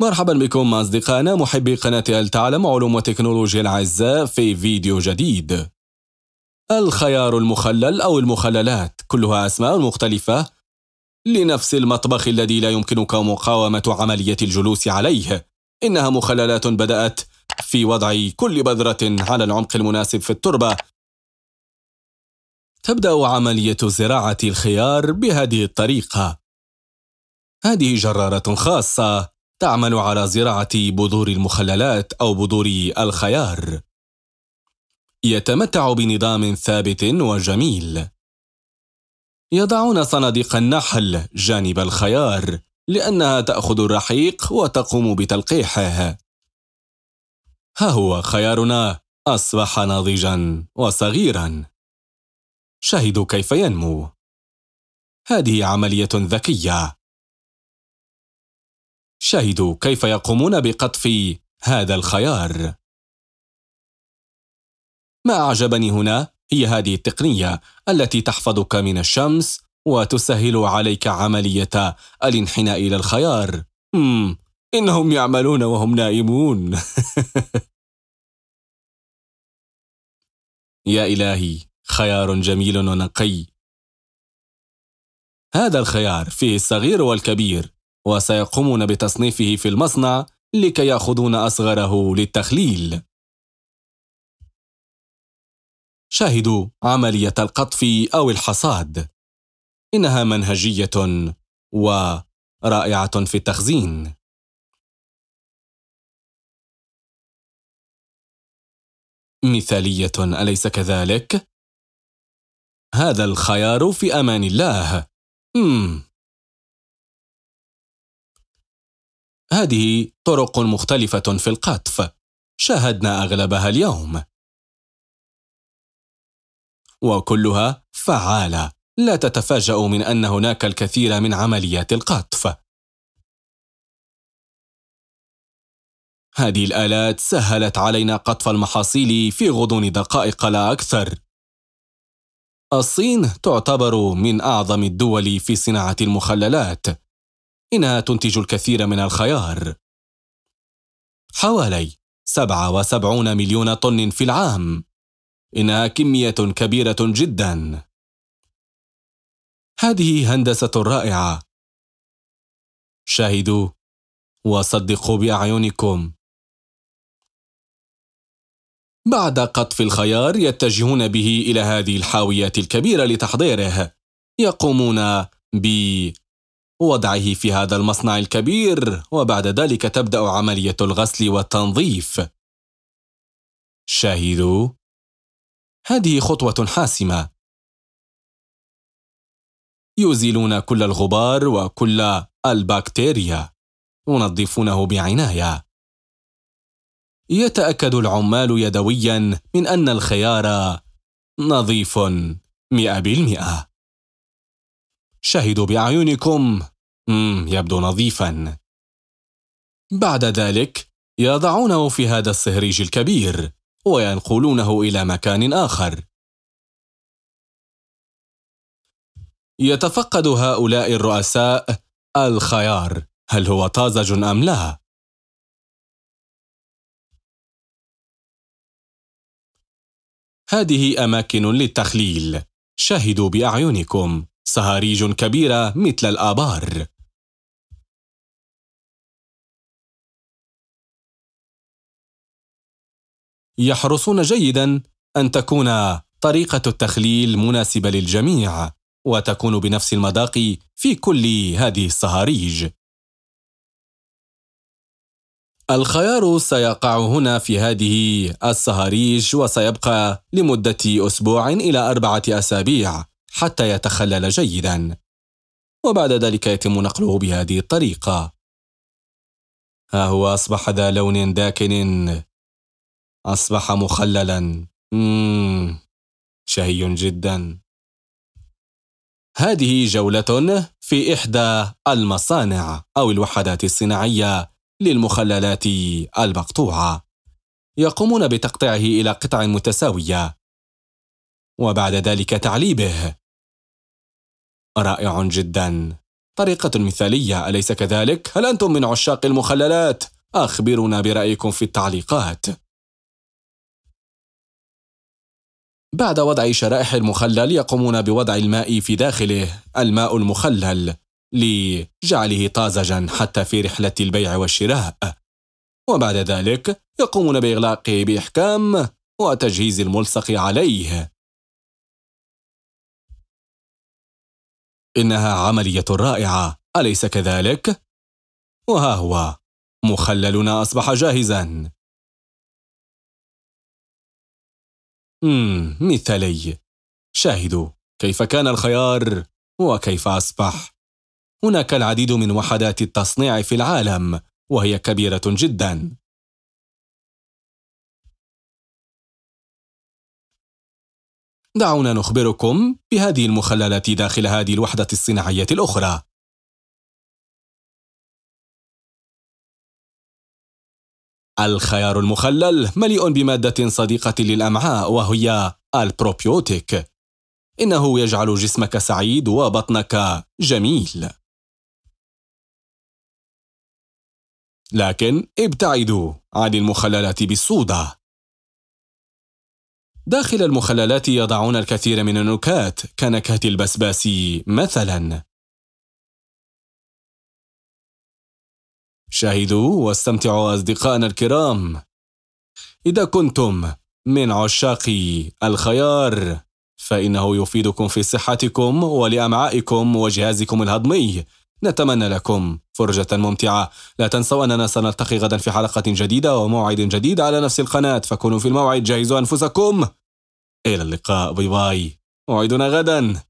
مرحبا بكم أصدقائنا محبي قناة هل تعلم علوم وتكنولوجيا الأعزاء في فيديو جديد الخيار المخلل أو المخللات كلها أسماء مختلفة لنفس المطبخ الذي لا يمكنك مقاومة عملية الجلوس عليه إنها مخللات بدأت في وضع كل بذرة على العمق المناسب في التربة تبدأ عملية زراعة الخيار بهذه الطريقة هذه جرارة خاصة تعمل على زراعة بذور المخللات أو بذور الخيار. يتمتع بنظام ثابت وجميل. يضعون صناديق النحل جانب الخيار لأنها تأخذ الرحيق وتقوم بتلقيحه. ها هو خيارنا أصبح ناضجا وصغيرا. شاهدوا كيف ينمو. هذه عملية ذكية شاهدوا كيف يقومون بقطف هذا الخيار ما أعجبني هنا هي هذه التقنية التي تحفظك من الشمس وتسهل عليك عملية الانحناء إلى الخيار مم. إنهم يعملون وهم نائمون يا إلهي خيار جميل ونقي هذا الخيار فيه الصغير والكبير وسيقومون بتصنيفه في المصنع لكي يأخذون أصغره للتخليل شاهدوا عملية القطف أو الحصاد إنها منهجية ورائعة في التخزين مثالية أليس كذلك؟ هذا الخيار في أمان الله. مم. هذه طرق مختلفة في القطف شاهدنا أغلبها اليوم وكلها فعالة لا تتفاجأ من أن هناك الكثير من عمليات القطف هذه الآلات سهلت علينا قطف المحاصيل في غضون دقائق لا أكثر الصين تعتبر من أعظم الدول في صناعة المخللات إنها تنتج الكثير من الخيار حوالي 77 مليون طن في العام إنها كمية كبيرة جدا هذه هندسة رائعة شاهدوا وصدقوا بأعينكم بعد قطف الخيار يتجهون به إلى هذه الحاويات الكبيرة لتحضيره يقومون ب ووضعه في هذا المصنع الكبير وبعد ذلك تبدأ عملية الغسل والتنظيف شاهدوا هذه خطوة حاسمة يزيلون كل الغبار وكل البكتيريا ينظفونه بعناية يتأكد العمال يدويا من أن الخيار نظيف مئة بالمئة شاهدوا بأعينكم مم يبدو نظيفا بعد ذلك يضعونه في هذا الصهريج الكبير وينقلونه إلى مكان آخر يتفقد هؤلاء الرؤساء الخيار هل هو طازج أم لا؟ هذه أماكن للتخليل شاهدوا بأعينكم صهاريج كبيرة مثل الآبار يحرصون جيدا أن تكون طريقة التخليل مناسبة للجميع وتكون بنفس المذاق في كل هذه الصهاريج الخيار سيقع هنا في هذه الصهاريج وسيبقى لمدة أسبوع إلى أربعة أسابيع حتى يتخلل جيدا وبعد ذلك يتم نقله بهذه الطريقة ها هو أصبح ذا لون داكن أصبح مخللا شهي جدا هذه جولة في إحدى المصانع أو الوحدات الصناعية للمخللات المقطوعة يقومون بتقطيعه إلى قطع متساوية وبعد ذلك تعليبه رائع جدا طريقة مثالية أليس كذلك؟ هل أنتم من عشاق المخللات؟ أخبرونا برأيكم في التعليقات بعد وضع شرائح المخلل يقومون بوضع الماء في داخله الماء المخلل لجعله طازجا حتى في رحلة البيع والشراء وبعد ذلك يقومون بإغلاقه بإحكام وتجهيز الملصق عليه إنها عملية رائعة أليس كذلك؟ وها هو مخللنا أصبح جاهزا مم مثالي شاهدوا كيف كان الخيار وكيف أصبح هناك العديد من وحدات التصنيع في العالم وهي كبيرة جدا دعونا نخبركم بهذه المخللات داخل هذه الوحدة الصناعية الأخرى الخيار المخلل مليء بمادة صديقة للأمعاء وهي البروبيوتيك إنه يجعل جسمك سعيد وبطنك جميل لكن ابتعدوا عن المخللات بالصودا داخل المخللات يضعون الكثير من النكات كنكهة البسباس مثلا شاهدوا واستمتعوا أصدقائنا الكرام إذا كنتم من عشاق الخيار فإنه يفيدكم في صحتكم ولأمعائكم وجهازكم الهضمي نتمنى لكم فرجة ممتعة لا تنسوا أننا سنلتقي غدا في حلقة جديدة وموعد جديد على نفس القناة فكونوا في الموعد جهزوا أنفسكم إلى اللقاء باي باي موعدنا غدا